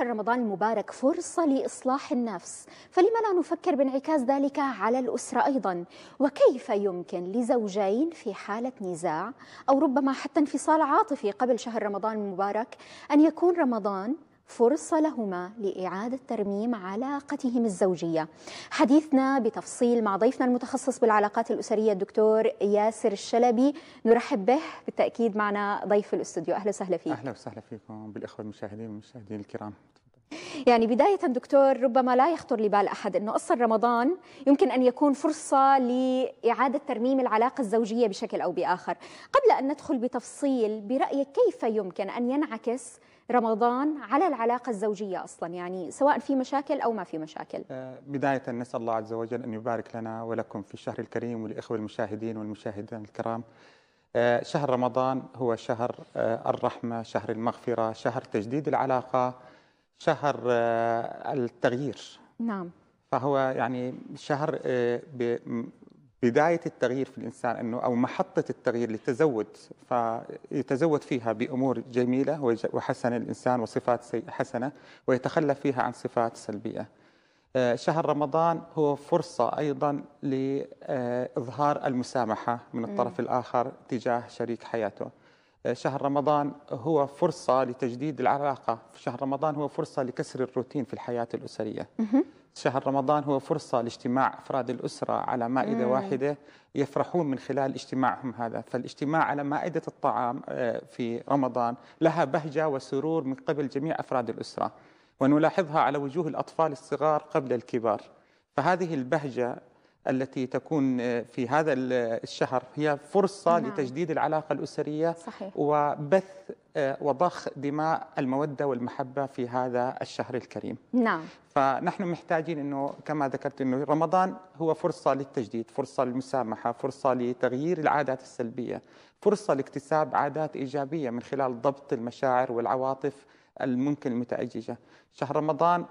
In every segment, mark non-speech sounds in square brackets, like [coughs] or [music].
شهر رمضان المبارك فرصة لإصلاح النفس فلما لا نفكر بانعكاس ذلك على الأسرة أيضا وكيف يمكن لزوجين في حالة نزاع أو ربما حتى انفصال عاطفي قبل شهر رمضان المبارك أن يكون رمضان فرصة لهما لإعادة ترميم علاقتهم الزوجية حديثنا بتفصيل مع ضيفنا المتخصص بالعلاقات الأسرية الدكتور ياسر الشلبي نرحب به بالتأكيد معنا ضيف الاستوديو أهلا وسهلا فيك أهلا وسهلا فيكم بالإخوة المشاهدين والمشاهدين الكرام يعني بداية دكتور ربما لا يخطر لبال أحد أنه أصلا رمضان يمكن أن يكون فرصة لإعادة ترميم العلاقة الزوجية بشكل أو بآخر قبل أن ندخل بتفصيل برأيك كيف يمكن أن ينعكس رمضان على العلاقة الزوجية أصلا يعني سواء في مشاكل أو ما في مشاكل آه، بداية نسأل الله عز وجل أن يبارك لنا ولكم في الشهر الكريم ولإخوة المشاهدين والمشاهدين الكرام آه، شهر رمضان هو شهر آه، الرحمة شهر المغفرة شهر تجديد العلاقة شهر التغيير نعم فهو يعني شهر بداية التغيير في الإنسان أنه أو محطة التغيير للتزود فيتزود فيها بأمور جميلة وحسنة الإنسان وصفات حسنة ويتخلى فيها عن صفات سلبية آه، شهر رمضان هو فرصة أيضا لإظهار آه، المسامحة من الطرف الآخر تجاه شريك حياته آه، شهر رمضان هو فرصة لتجديد العلاقة شهر رمضان هو فرصة لكسر الروتين في الحياة الأسرية شهر رمضان هو فرصة لاجتماع أفراد الأسرة على مائدة مم. واحدة يفرحون من خلال اجتماعهم هذا فالاجتماع على مائدة الطعام آه، في رمضان لها بهجة وسرور من قبل جميع أفراد الأسرة ونلاحظها على وجوه الأطفال الصغار قبل الكبار فهذه البهجة التي تكون آه، في هذا آه، الشهر هي فرصة نعم. لتجديد العلاقة الأسرية صحيح. وبث آه، وضخ دماء المودة والمحبة في هذا الشهر الكريم نعم فنحن محتاجين أنه كما ذكرت أنه رمضان هو فرصة للتجديد فرصة للمسامحة فرصة لتغيير العادات السلبية فرصة لاكتساب عادات إيجابية من خلال ضبط المشاعر والعواطف الممكن المتأججة شهر رمضان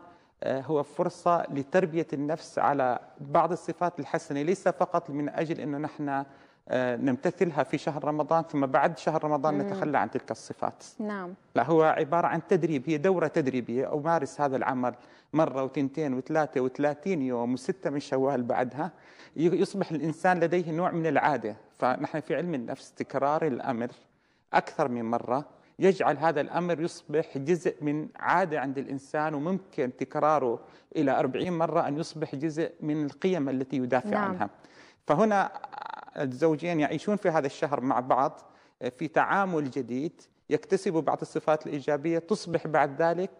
آه، هو فرصة لتربية النفس على بعض الصفات الحسنة ليس فقط من أجل أنه نحن آه، نمتثلها في شهر رمضان ثم بعد شهر رمضان مم. نتخلى عن تلك الصفات نعم لا هو عبارة عن تدريب هي دورة تدريبية أمارس هذا العمل مرة وتنتين وثلاثة وثلاثين يوم وستة من شوال بعدها يصبح الإنسان لديه نوع من العادة فنحن في علم النفس تكرار الأمر أكثر من مرة يجعل هذا الأمر يصبح جزء من عادة عند الإنسان وممكن تكراره إلى أربعين مرة أن يصبح جزء من القيم التي يدافع نعم. عنها فهنا الزوجين يعيشون في هذا الشهر مع بعض في تعامل جديد يكتسبوا بعض الصفات الإيجابية تصبح بعد ذلك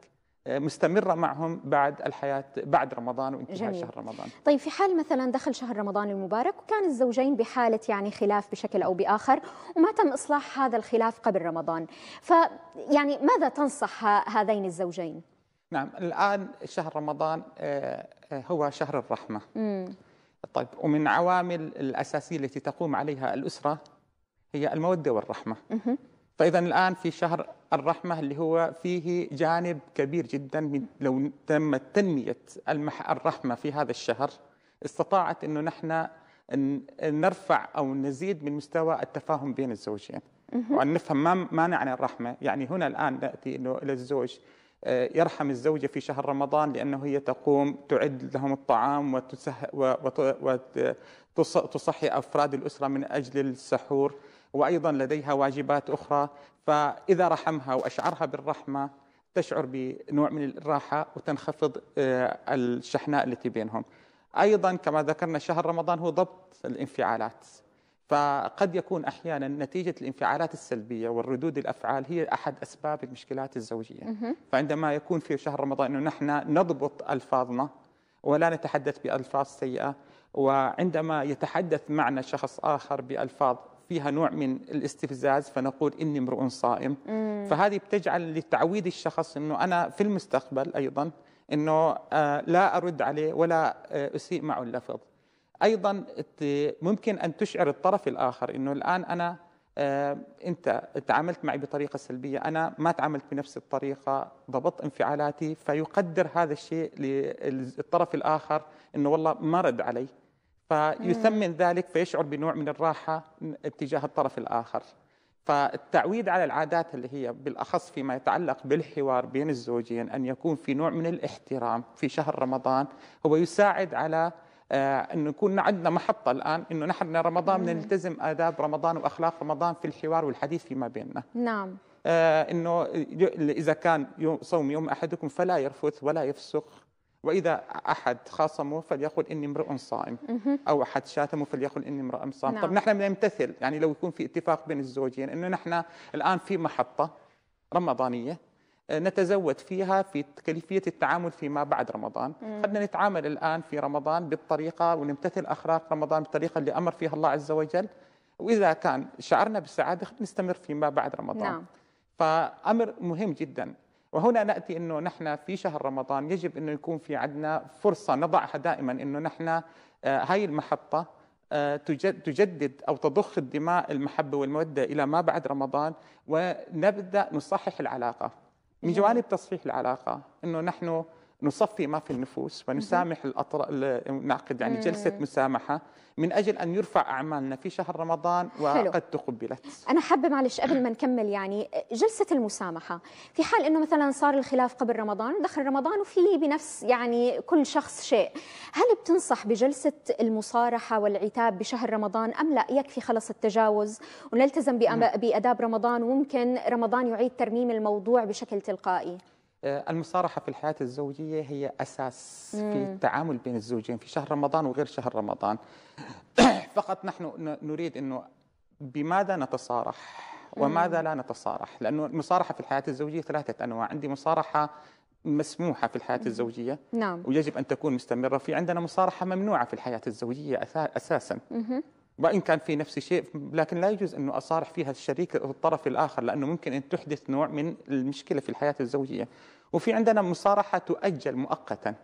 آه، مستمره معهم بعد الحياه بعد رمضان وانتهاء جميل. شهر رمضان. طيب في حال مثلا دخل شهر رمضان المبارك وكان الزوجين بحاله يعني خلاف بشكل او باخر وما تم اصلاح هذا الخلاف قبل رمضان، فيعني ماذا تنصح هذين الزوجين؟ نعم الان شهر رمضان آه، آه، هو شهر الرحمه. مم. طيب ومن عوامل الاساسيه التي تقوم عليها الاسره هي الموده والرحمه. مم. فاذا الان في شهر الرحمة اللي هو فيه جانب كبير جدا من لو تمت تنمية الرحمة في هذا الشهر استطاعت أنه نحن نرفع أو نزيد من مستوى التفاهم بين الزوجين وأن نفهم ما مانع عن الرحمة يعني هنا الآن نأتي أنه إلى الزوج آه، يرحم الزوجة في شهر رمضان لأنه هي تقوم تعد لهم الطعام وتصحي أفراد الأسرة من أجل السحور وايضا لديها واجبات اخرى فاذا رحمها واشعرها بالرحمه تشعر بنوع من الراحه وتنخفض آه، الشحناء التي بينهم. ايضا كما ذكرنا شهر رمضان هو ضبط الانفعالات. فقد يكون احيانا نتيجه الانفعالات السلبيه والردود الافعال هي احد اسباب المشكلات الزوجيه. فعندما يكون في شهر رمضان انه نحن نضبط الفاظنا ولا نتحدث بالفاظ سيئه وعندما يتحدث معنا شخص اخر بالفاظ فيها نوع من الاستفزاز فنقول إني امرؤ صائم مم. فهذه بتجعل لتعويد الشخص أنه أنا في المستقبل أيضا أنه آه، لا أرد عليه ولا آه، أسيء معه اللفظ أيضا ممكن أن تشعر الطرف الآخر أنه الآن أنا آه، أنت تعاملت معي بطريقة سلبية أنا ما تعاملت بنفس الطريقة ضبطت انفعالاتي فيقدر هذا الشيء للطرف الآخر أنه والله ما رد علي فيثمن ذلك فيشعر بنوع من الراحة اتجاه الطرف الآخر فالتعويد على العادات اللي هي بالأخص فيما يتعلق بالحوار بين الزوجين أن يكون في نوع من الاحترام في شهر رمضان هو يساعد على آه، أن يكون عندنا محطة الآن أنه نحن رمضان نلتزم آداب رمضان وأخلاق رمضان في الحوار والحديث فيما بيننا نعم آه، انه اذا كان يوم صوم يوم احدكم فلا يرفث ولا يفسق وإذا أحد خاصمه فليقل إني امرؤ صائم أو أحد شاتمه فليقل إني امرأة صائم نعم. طب نحن بنمتثل يعني لو يكون في اتفاق بين الزوجين إنه نحن الآن في محطة رمضانية آه، نتزود فيها في كيفية التعامل فيما بعد رمضان خلينا نتعامل الآن في رمضان بالطريقة ونمتثل أخلاق رمضان بالطريقة اللي أمر فيها الله عز وجل وإذا كان شعرنا بالسعادة نستمر فيما بعد رمضان نعم. فأمر مهم جدا وهنا ناتي انه نحن في شهر رمضان يجب انه يكون في عندنا فرصه نضعها دائما انه نحن آه، هاي المحطه آه، تجدد او تضخ الدماء المحبه والموده الى ما بعد رمضان ونبدا نصحح العلاقه من إيه. جوانب تصحيح العلاقه انه نحن نصفي ما في النفوس ونسامح الأطر... نعقد يعني إيه. جلسة مسامحة من أجل أن يرفع أعمالنا في شهر رمضان وقد تقبلت أنا حابة معلش قبل ما نكمل يعني جلسة المسامحة في حال أنه مثلا صار الخلاف قبل رمضان دخل رمضان وفي بنفس يعني كل شخص شيء هل بتنصح بجلسة المصارحة والعتاب بشهر رمضان أم لا يكفي خلص التجاوز ونلتزم نعم. بأداب رمضان وممكن رمضان يعيد ترميم الموضوع بشكل تلقائي آه، المصارحة في الحياة الزوجية هي أساس مم. في التعامل بين الزوجين في شهر رمضان وغير شهر رمضان [coughs] فقط نحن نريد أنه بماذا نتصارح وماذا لا نتصارح لأنه المصارحة في الحياة الزوجية ثلاثة أنواع عندي مصارحة مسموحة في الحياة الزوجية نعم. ويجب أن تكون مستمرة في عندنا مصارحة ممنوعة في الحياة الزوجية أساسا مم. وإن كان في نفس الشيء لكن لا يجوز أنه أصارح فيها الشريك الطرف الآخر لأنه ممكن أن تحدث نوع من المشكلة في الحياة الزوجية وفي عندنا مصارحة تؤجل مؤقتا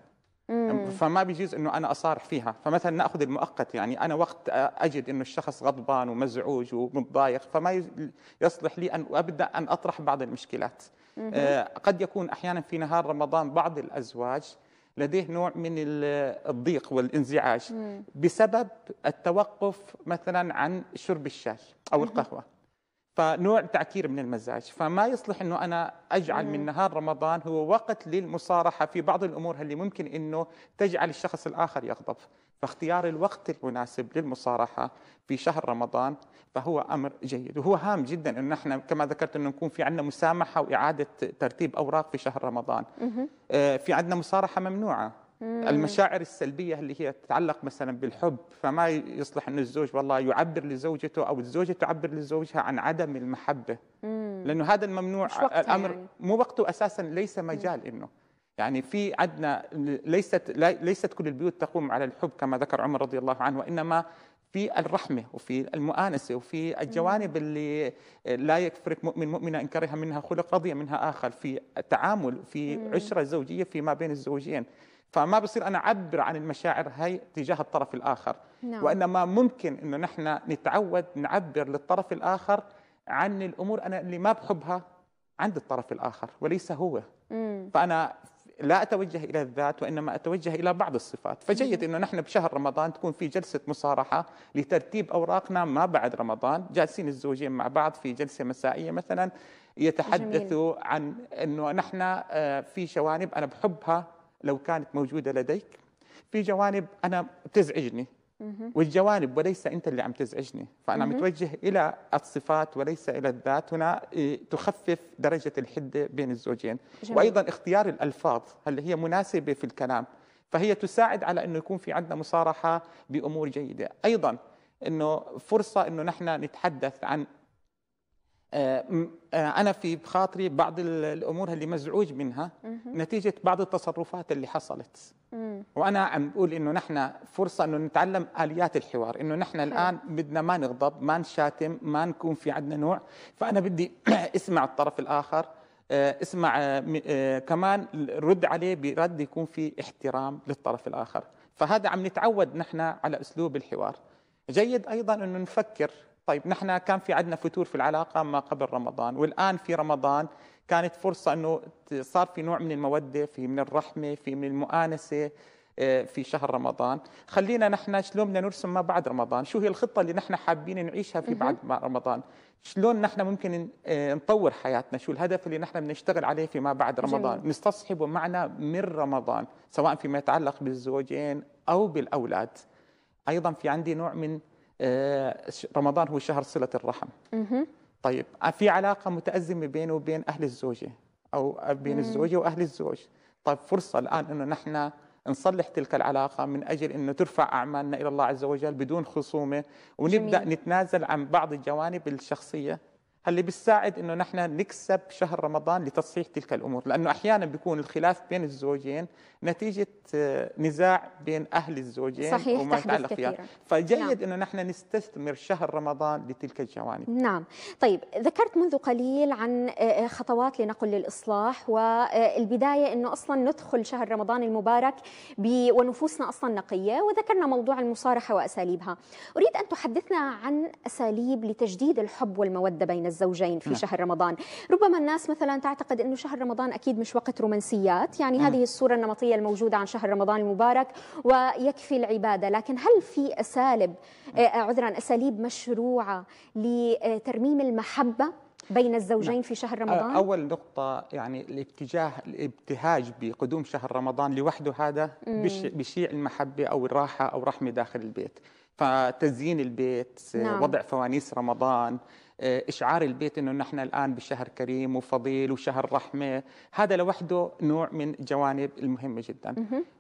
مم. فما بيجوز انه انا اصارح فيها فمثلا ناخذ المؤقت يعني انا وقت اجد انه الشخص غضبان ومزعوج ومتضايق فما يصلح لي ان ابدا ان اطرح بعض المشكلات آه قد يكون احيانا في نهار رمضان بعض الازواج لديه نوع من الضيق والانزعاج مم. بسبب التوقف مثلا عن شرب الشاي او مم. القهوه فنوع تعكير من المزاج فما يصلح انه انا اجعل مم. من نهار رمضان هو وقت للمصارحه في بعض الامور اللي ممكن انه تجعل الشخص الاخر يغضب فاختيار الوقت المناسب للمصارحة في شهر رمضان فهو أمر جيد وهو هام جدا أن احنا كما ذكرت أنه نكون في عندنا مسامحة وإعادة ترتيب أوراق في شهر رمضان آه، في عندنا مصارحة ممنوعة المشاعر السلبية اللي هي تتعلق مثلا بالحب فما يصلح أن الزوج والله يعبر لزوجته أو الزوجة تعبر لزوجها عن عدم المحبة لأنه هذا الممنوع الأمر يعني. مو وقته أساسا ليس مجال أنه يعني في عندنا ليست ليست كل البيوت تقوم على الحب كما ذكر عمر رضي الله عنه وانما في الرحمه وفي المؤانسه وفي الجوانب اللي لا يفرق مؤمن مؤمنه ان كره منها خلق رضي منها اخر في التعامل في عشره زوجيه فيما بين الزوجين فما بصير انا اعبر عن المشاعر هاي تجاه الطرف الاخر نعم. وانما ممكن انه نحن نتعود نعبر للطرف الاخر عن الامور انا اللي ما بحبها عند الطرف الاخر وليس هو مم. فانا لا أتوجه إلى الذات وإنما أتوجه إلى بعض الصفات فجيد أنه نحن بشهر رمضان تكون في جلسة مصارحة لترتيب أوراقنا ما بعد رمضان جالسين الزوجين مع بعض في جلسة مسائية مثلا يتحدثوا عن أنه نحن آه، في جوانب أنا بحبها لو كانت موجودة لديك في جوانب أنا بتزعجني والجوانب وليس انت اللي عم تزعجني فانا متوجه الى الصفات وليس الى الذات هنا إيه، تخفف درجه الحده بين الزوجين جميل. وايضا اختيار الالفاظ هل هي مناسبه في الكلام فهي تساعد على انه يكون في عندنا مصارحه بامور جيده ايضا انه فرصه انه نحن نتحدث عن آه، آه، انا في بخاطري بعض الامور اللي مزعوج منها نتيجه بعض التصرفات اللي حصلت وانا عم بقول انه نحن فرصه انه نتعلم اليات الحوار انه نحن الان بدنا ما نغضب ما نشاتم ما نكون في عندنا نوع فانا بدي [clears throat] اسمع الطرف الاخر آه، اسمع كمان رد عليه برد يكون في احترام للطرف الاخر فهذا عم نتعود نحن على اسلوب الحوار جيد ايضا انه نفكر طيب نحن كان في عندنا فتور في العلاقه ما قبل رمضان والان في رمضان كانت فرصه انه صار في نوع من الموده في من الرحمه في من المؤانسه آه، في شهر رمضان خلينا نحن شلون بدنا نرسم ما بعد رمضان شو هي الخطه اللي نحن حابين نعيشها في بعد رمضان شلون نحن ممكن آه، نطور حياتنا شو الهدف اللي نحن بنشتغل عليه فيما بعد رمضان جميل. نستصحبه معنا من رمضان سواء فيما يتعلق بالزوجين او بالاولاد ايضا في عندي نوع من آه، رمضان هو شهر صله الرحم طيب آه، في علاقه متازمه بينه وبين اهل الزوجه او بين الزوجه واهل الزوج طيب فرصه الان انه نحن نصلح تلك العلاقه من اجل انه ترفع اعمالنا الى الله عز وجل بدون خصومه ونبدا جميل. نتنازل عن بعض الجوانب الشخصيه اللي بيساعد انه نحن نكسب شهر رمضان لتصحيح تلك الامور لانه احيانا بيكون الخلاف بين الزوجين نتيجه آه، نزاع بين اهل الزوجين صحيح وما يتعلق فيها فجيد نعم. انه نحن نستثمر شهر رمضان لتلك الجوانب نعم طيب ذكرت منذ قليل عن آه، آه، خطوات لنقل للاصلاح والبدايه انه اصلا ندخل شهر رمضان المبارك ونفوسنا اصلا نقيه وذكرنا موضوع المصارحه واساليبها اريد ان تحدثنا عن اساليب لتجديد الحب والموده بين الزوجين في نعم. شهر رمضان ربما الناس مثلا تعتقد أنه شهر رمضان أكيد مش وقت رومانسيات يعني نعم. هذه الصورة النمطية الموجودة عن شهر رمضان المبارك ويكفي العبادة لكن هل في أساليب نعم. آه، عذرا أساليب مشروعة لترميم المحبة بين الزوجين في شهر آه، رمضان؟ أول نقطة يعني الاتجاه الابتهاج بقدوم شهر رمضان لوحده هذا بيشيع المحبة أو الراحة أو رحمة داخل البيت فتزيين البيت نعم. وضع فوانيس رمضان آه، اشعار البيت انه نحن الان بشهر كريم وفضيل وشهر رحمه هذا لوحده نوع من الجوانب المهمه جدا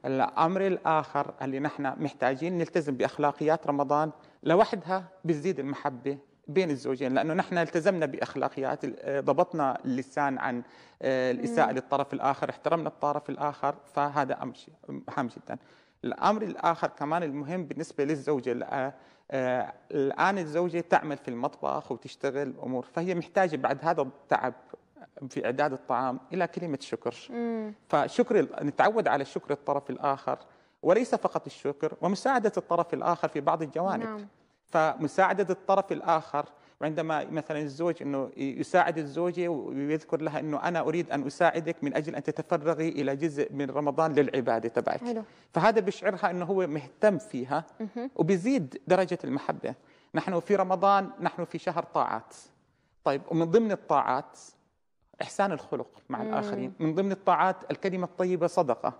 الامر الاخر اللي نحن محتاجين نلتزم باخلاقيات رمضان لوحدها بتزيد المحبه بين الزوجين لانه نحن التزمنا باخلاقيات آه، ضبطنا اللسان عن آه، الاساءه للطرف الاخر احترمنا الطرف الاخر فهذا امر مهم جدا الامر الاخر كمان المهم بالنسبه للزوجه آه، الآن الزوجة تعمل في المطبخ وتشتغل أمور فهي محتاجة بعد هذا التعب في إعداد الطعام إلى كلمة شكر مم. فشكر نتعود على شكر الطرف الآخر وليس فقط الشكر ومساعدة الطرف الآخر في بعض الجوانب نعم. فمساعدة الطرف الآخر عندما مثلا الزوج انه يساعد الزوجه ويذكر لها انه انا اريد ان اساعدك من اجل ان تتفرغي الى جزء من رمضان للعباده تبعك حلو. فهذا بيشعرها انه هو مهتم فيها وبيزيد درجه المحبه نحن في رمضان نحن في شهر طاعات طيب ومن ضمن الطاعات احسان الخلق مع مم. الاخرين من ضمن الطاعات الكلمه الطيبه صدقه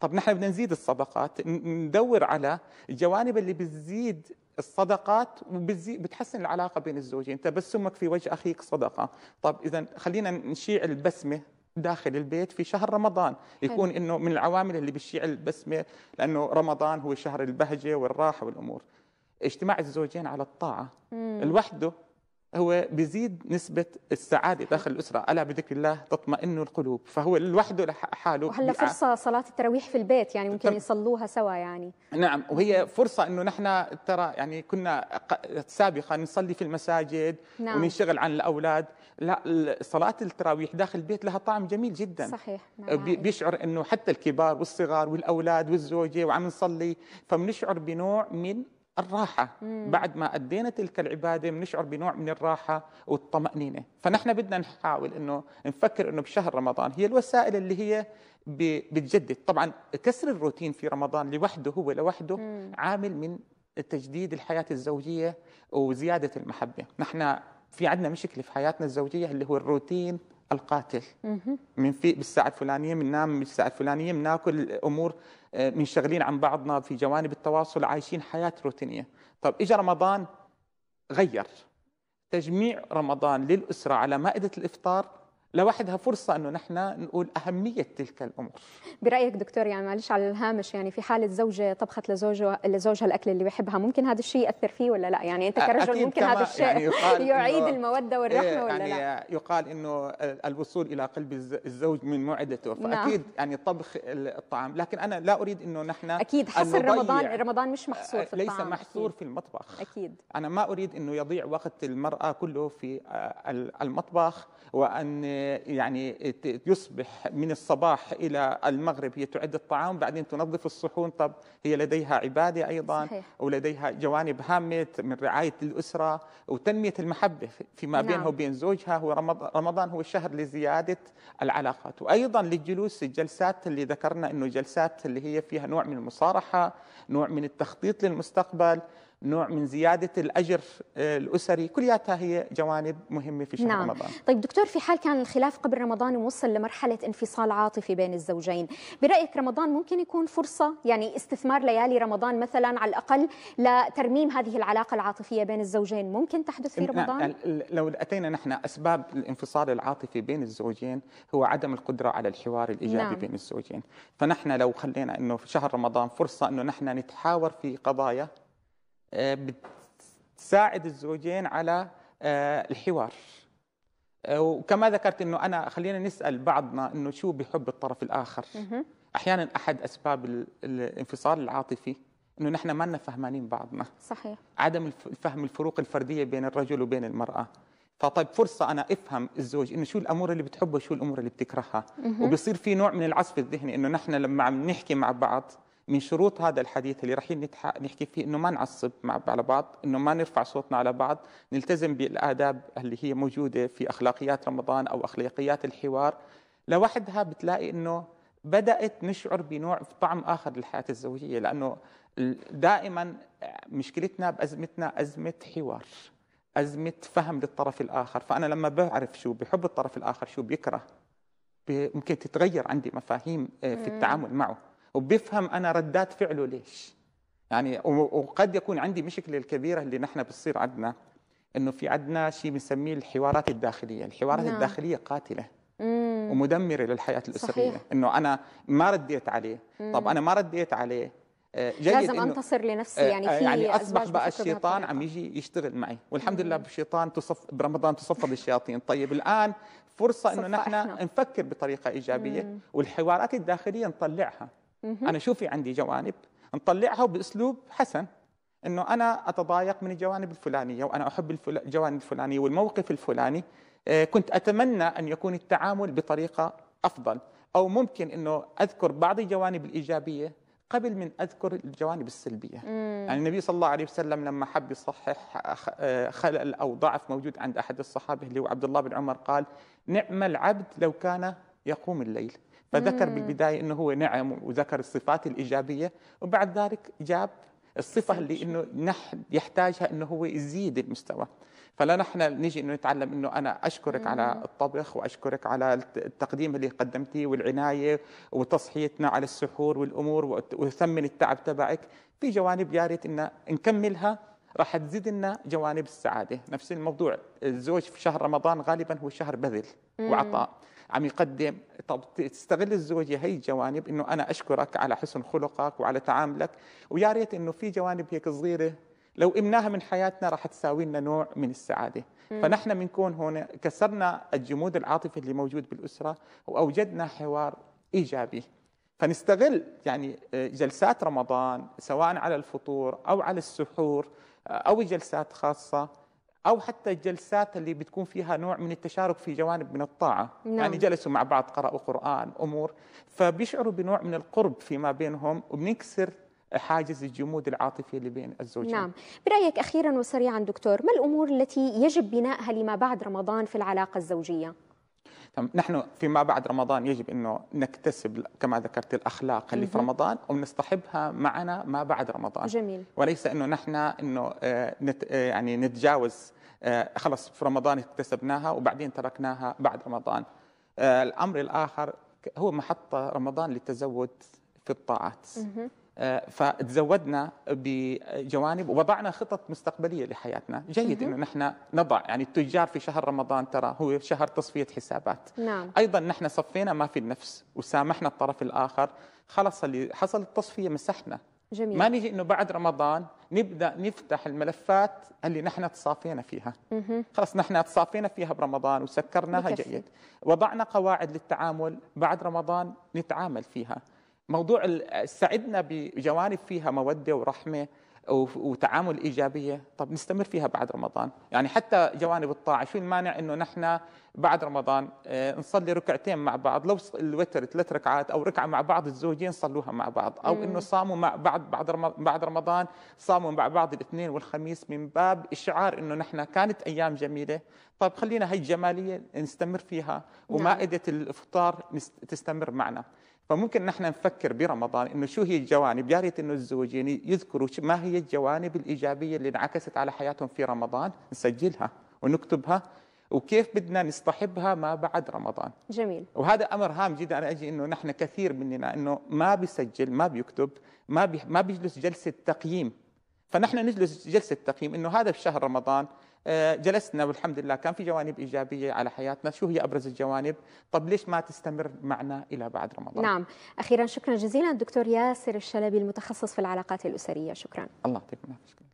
طب نحن بدنا نزيد الصدقات ندور على الجوانب اللي بتزيد الصدقات بتحسن العلاقه بين الزوجين تبسمك في وجه اخيك صدقه طب اذا خلينا نشيع البسمه داخل البيت في شهر رمضان يكون انه من العوامل اللي بتشيع البسمه لانه رمضان هو شهر البهجه والراحه والامور اجتماع الزوجين على الطاعه لوحده هو بيزيد نسبة السعادة داخل الأسرة ألا بذكر الله تطمئن القلوب فهو لوحده لحاله وهلا فرصة صلاة التراويح في البيت يعني ممكن يصلوها سوا يعني نعم وهي فرصة أنه نحن ترى يعني كنا سابقا نصلي في المساجد نعم. وننشغل عن الأولاد لا صلاة التراويح داخل البيت لها طعم جميل جدا صحيح نعم. آه، بيشعر أنه حتى الكبار والصغار والأولاد والزوجة وعم نصلي فبنشعر بنوع من الراحة مم. بعد ما أدينا تلك العبادة بنشعر بنوع من الراحة والطمأنينة فنحن بدنا نحاول أنه نفكر أنه بشهر رمضان هي الوسائل اللي هي بتجدد طبعا كسر الروتين في رمضان لوحده هو لوحده مم. عامل من تجديد الحياة الزوجية وزيادة المحبة نحن في عندنا مشكلة في حياتنا الزوجية اللي هو الروتين القاتل من في بالساعه الفلانيه نام بالساعه الفلانيه ناكل امور آه، منشغلين عن بعضنا في جوانب التواصل عايشين حياه روتينيه طب إجا رمضان غير تجميع رمضان للاسره على مائده الافطار لوحدها فرصة أنه نحن نقول أهمية تلك الأمور برأيك دكتور يعني معلش على الهامش يعني في حالة زوجة طبخت لزوجها لزوجها الأكل اللي بيحبها ممكن هذا الشيء يأثر فيه ولا لا يعني أنت كرجل ممكن هذا الشيء يعني [laughs] يعيد المودة إيه، والرحمة إيه ولا يعني لا يقال أنه الوصول إلى قلب الزوج من موعدته نعم. فأكيد نعم. يعني طبخ الطعام لكن أنا لا أريد أنه نحن أكيد حصر رمضان رمضان مش محصور في الطعام ليس محصور أكيد. في المطبخ أكيد أنا ما أريد أنه يضيع وقت المرأة كله في المطبخ وأن يعني يصبح من الصباح إلى المغرب هي تعد الطعام بعدين تنظف الصحون طب هي لديها عبادة أيضا صحيح. ولديها جوانب هامة من رعاية الأسرة وتنمية المحبة فيما نعم. بينها وبين زوجها هو رمضان هو الشهر لزيادة العلاقات وأيضا للجلوس الجلسات اللي ذكرنا أنه جلسات اللي هي فيها نوع من المصارحة نوع من التخطيط للمستقبل نوع من زيادة الأجر آه، الأسري كلياتها هي جوانب مهمة في شهر نعم. رمضان طيب دكتور في حال كان الخلاف قبل رمضان وصل لمرحلة انفصال عاطفي بين الزوجين برأيك رمضان ممكن يكون فرصة يعني استثمار ليالي رمضان مثلا على الأقل لترميم هذه العلاقة العاطفية بين الزوجين ممكن تحدث في رمضان؟ لو أتينا نحن أسباب الانفصال العاطفي بين الزوجين هو عدم القدرة على الحوار الإيجابي نعم. بين الزوجين فنحن لو خلينا أنه في شهر رمضان فرصة أنه نحن نتحاور في قضايا آه، بتساعد الزوجين على آه، الحوار آه، وكما ذكرت انه انا خلينا نسال بعضنا انه شو بحب الطرف الاخر احيانا احد اسباب الانفصال العاطفي انه نحن ما فهمانين بعضنا صحيح عدم الفهم الفروق الفرديه بين الرجل وبين المراه فطيب فرصة أنا أفهم الزوج إنه شو الأمور اللي بتحبها وشو الأمور اللي بتكرهها وبصير في نوع من العصف الذهني إنه نحن لما عم نحكي مع بعض من شروط هذا الحديث اللي رايحين نحكي فيه انه ما نعصب مع على بعض انه ما نرفع صوتنا على بعض نلتزم بالاداب اللي هي موجوده في اخلاقيات رمضان او اخلاقيات الحوار لوحدها بتلاقي انه بدات نشعر بنوع طعم اخر للحياه الزوجيه لانه دائما مشكلتنا بازمتنا ازمه حوار ازمه فهم للطرف الاخر فانا لما بعرف شو بحب الطرف الاخر شو بيكره ممكن تتغير عندي مفاهيم آه، في التعامل معه وبيفهم انا ردات فعله ليش يعني وقد يكون عندي مشكله الكبيره اللي نحن بتصير عندنا انه في عندنا شيء بنسميه الحوارات الداخليه الحوارات نعم. الداخليه قاتله مم. ومدمره للحياه الاسريه صحيح. انه انا ما رديت عليه مم. طب انا ما رديت عليه آه، جيد لازم انتصر لنفسي آه، يعني آه، في يعني اصبح بقى الشيطان عم يجي يشتغل معي والحمد لله بالشيطان تصف برمضان تصفد الشياطين طيب الان فرصه انه نحن نفكر بطريقه ايجابيه مم. والحوارات الداخليه نطلعها انا شوفي عندي جوانب نطلعها باسلوب حسن انه انا اتضايق من الجوانب الفلانيه وانا احب الجوانب الفلانيه والموقف الفلاني آه، كنت اتمنى ان يكون التعامل بطريقه افضل او ممكن انه اذكر بعض الجوانب الايجابيه قبل من اذكر الجوانب السلبيه مم. يعني النبي صلى الله عليه وسلم لما حب يصحح آه، خلل او ضعف موجود عند احد الصحابه اللي هو عبد الله بن عمر قال نعم العبد لو كان يقوم الليل فذكر مم. بالبدايه انه هو نعم وذكر الصفات الايجابيه وبعد ذلك جاب الصفه اللي انه نحن يحتاجها انه هو يزيد المستوى فلا نحن نجي انه نتعلم انه انا اشكرك مم. على الطبخ واشكرك على التقديم اللي قدمتيه والعنايه وتصحيتنا على السحور والامور واثمن التعب تبعك في جوانب يا ريت ان نكملها راح تزيد لنا جوانب السعاده نفس الموضوع الزوج في شهر رمضان غالبا هو شهر بذل وعطاء عم يقدم طب تستغل الزوجة هي الجوانب إنه أنا أشكرك على حسن خلقك وعلى تعاملك ويا ريت إنه في جوانب هيك صغيرة لو امناها من حياتنا راح تساوي لنا نوع من السعادة فنحن بنكون هون كسرنا الجمود العاطفي اللي موجود بالأسرة وأوجدنا حوار إيجابي فنستغل يعني آه، جلسات رمضان سواء على الفطور أو على السحور آه، أو جلسات خاصة او حتى الجلسات اللي بتكون فيها نوع من التشارك في جوانب من الطاعه نعم. يعني جلسوا مع بعض قرأوا قرآن امور فبيشعروا بنوع من القرب فيما بينهم وبنكسر حاجز الجمود العاطفي اللي بين الزوجين نعم برأيك أخيرا وسريعا دكتور ما الأمور التي يجب بنائها لما بعد رمضان في العلاقة الزوجية؟ نحن فيما بعد رمضان يجب انه نكتسب كما ذكرت الاخلاق اللي في رمضان ونصطحبها معنا ما بعد رمضان جميل وليس انه نحن انه آه، نت آه، يعني نتجاوز آه، خلص في رمضان اكتسبناها وبعدين تركناها بعد رمضان الامر الاخر هو محطه رمضان للتزود في الطاعات آه، فتزودنا بجوانب ووضعنا خطط مستقبليه لحياتنا جيد انه نحن نضع يعني التجار في شهر رمضان ترى هو شهر تصفيه حسابات نعم. ايضا نحن صفينا ما في النفس وسامحنا الطرف الاخر خلص اللي حصل التصفيه مسحنا جميل. ما نجي انه بعد رمضان نبدا نفتح الملفات اللي نحن تصافينا فيها خلاص نحن تصافينا فيها برمضان وسكرناها مكفي. جيد وضعنا قواعد للتعامل بعد رمضان نتعامل فيها موضوع سعدنا بجوانب فيها موده ورحمه وتعامل ايجابيه طب نستمر فيها بعد رمضان يعني حتى جوانب الطاعه شو المانع انه نحن بعد رمضان آه، نصلي ركعتين مع بعض لو الوتر ثلاث ركعات او ركعه مع بعض الزوجين صلوها مع بعض او انه صاموا مع بعض بعد بعد رمضان صاموا مع بعض الاثنين والخميس من باب اشعار انه نحن كانت ايام جميله طيب خلينا هي الجماليه نستمر فيها نعم. ومائده الافطار تستمر معنا فممكن نحن نفكر برمضان انه شو هي الجوانب يا ريت انه الزوجين يعني يذكروا ما هي الجوانب الايجابيه اللي انعكست على حياتهم في رمضان نسجلها ونكتبها وكيف بدنا نصطحبها ما بعد رمضان جميل وهذا امر هام جدا انا اجي انه نحن كثير مننا انه ما بيسجل ما بيكتب ما بي ما بيجلس جلسه تقييم فنحن نجلس جلسه تقييم انه هذا الشهر رمضان آه، جلسنا والحمد لله كان في جوانب إيجابية على حياتنا شو هي أبرز الجوانب طب ليش ما تستمر معنا إلى بعد رمضان نعم أخيرا شكرا جزيلا دكتور ياسر الشلبي المتخصص في العلاقات الأسرية شكرا الله يعطيكم العافية